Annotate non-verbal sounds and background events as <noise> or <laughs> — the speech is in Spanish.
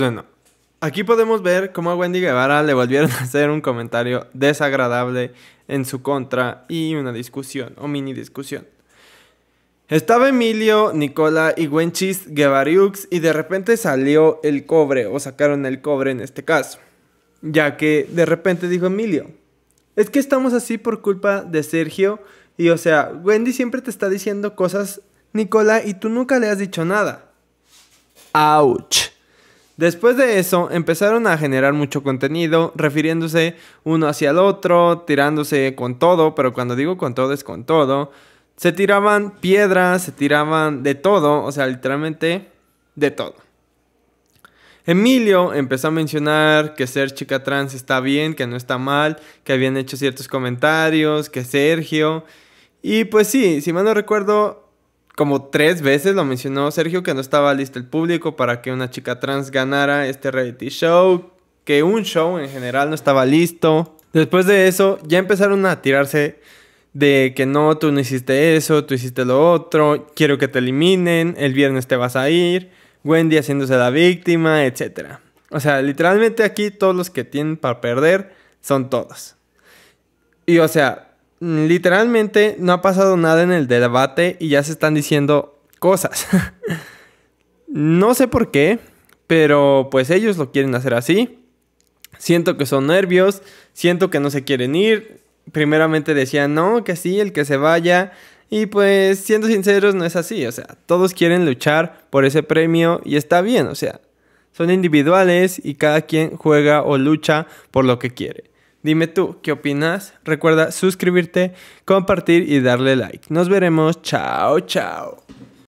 Pues bueno, aquí podemos ver cómo a Wendy Guevara le volvieron <laughs> a hacer un comentario desagradable en su contra y una discusión o mini discusión. Estaba Emilio, Nicola y Wenchis Guevariux y de repente salió el cobre o sacaron el cobre en este caso. Ya que de repente dijo Emilio, es que estamos así por culpa de Sergio y o sea, Wendy siempre te está diciendo cosas, Nicola, y tú nunca le has dicho nada. ¡Auch! Después de eso, empezaron a generar mucho contenido, refiriéndose uno hacia el otro, tirándose con todo, pero cuando digo con todo es con todo. Se tiraban piedras, se tiraban de todo, o sea, literalmente de todo. Emilio empezó a mencionar que ser chica trans está bien, que no está mal, que habían hecho ciertos comentarios, que Sergio. Y pues sí, si mal no recuerdo, como tres veces lo mencionó Sergio que no estaba listo el público para que una chica trans ganara este reality show, que un show en general no estaba listo. Después de eso ya empezaron a tirarse de que no, tú no hiciste eso, tú hiciste lo otro, quiero que te eliminen, el viernes te vas a ir, Wendy haciéndose la víctima, etc. O sea, literalmente aquí todos los que tienen para perder son todos. Y o sea, Mm, literalmente no ha pasado nada en el debate y ya se están diciendo cosas. <laughs> no sé por qué, pero pues ellos lo quieren hacer así. Siento que son nervios, siento que no se quieren ir. Primeramente decían, no, que sí, el que se vaya. Y pues, siendo sinceros, no es así. O sea, todos quieren luchar por ese premio y está bien. O sea, son individuales y cada quien juega o lucha por lo que quiere. Dime tú, ¿qué opinas? Recuerda suscribirte, compartir y darle like. Nos veremos. Chao, chao.